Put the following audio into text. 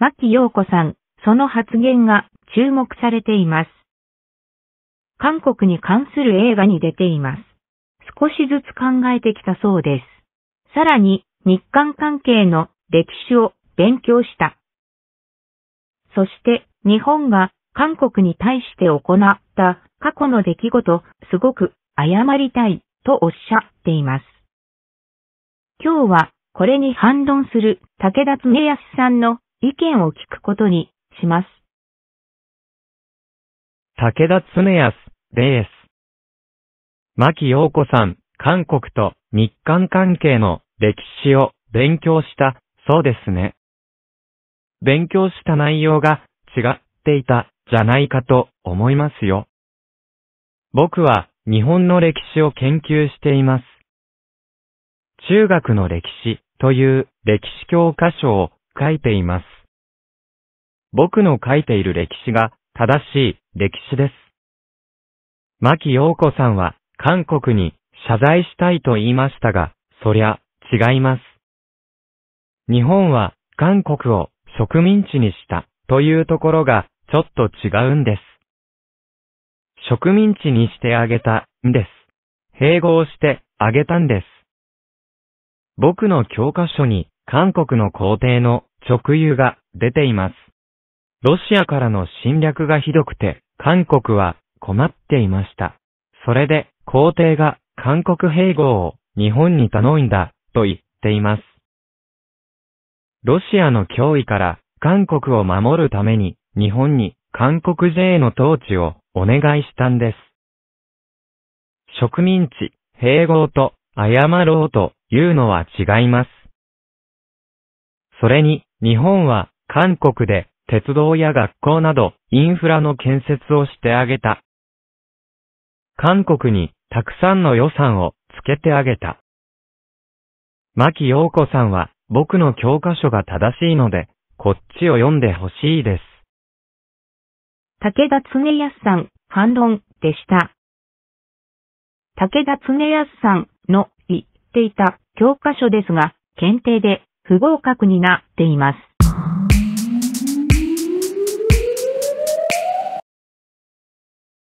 牧陽子さん、その発言が注目されています。韓国に関する映画に出ています。少しずつ考えてきたそうです。さらに、日韓関係の歴史を勉強した。そして、日本が韓国に対して行った過去の出来事、すごく謝りたいとおっしゃっています。今日はこれに反論する武田恒康さんの意見を聞くことにします。武田恒康です。牧陽子さん、韓国と日韓関係の歴史を勉強したそうですね。勉強した内容が違っていたじゃないかと思いますよ。僕は日本の歴史を研究しています。中学の歴史という歴史教科書を書いています。僕の書いている歴史が正しい歴史です。牧陽子さんは韓国に謝罪したいと言いましたが、そりゃ違います。日本は韓国を植民地にしたというところがちょっと違うんです。植民地にしてあげたんです。併合してあげたんです。僕の教科書に韓国の皇帝の食油が出ています。ロシアからの侵略がひどくて、韓国は困っていました。それで、皇帝が韓国併合を日本に頼んだと言っています。ロシアの脅威から韓国を守るために日本に韓国 J の統治をお願いしたんです。植民地、併合と謝ろうというのは違います。それに、日本は韓国で鉄道や学校などインフラの建設をしてあげた。韓国にたくさんの予算をつけてあげた。牧陽子さんは僕の教科書が正しいので、こっちを読んでほしいです。武田恒康さん、反論でした。武田恒康さんの言っていた教科書ですが、検定で不合格になっています。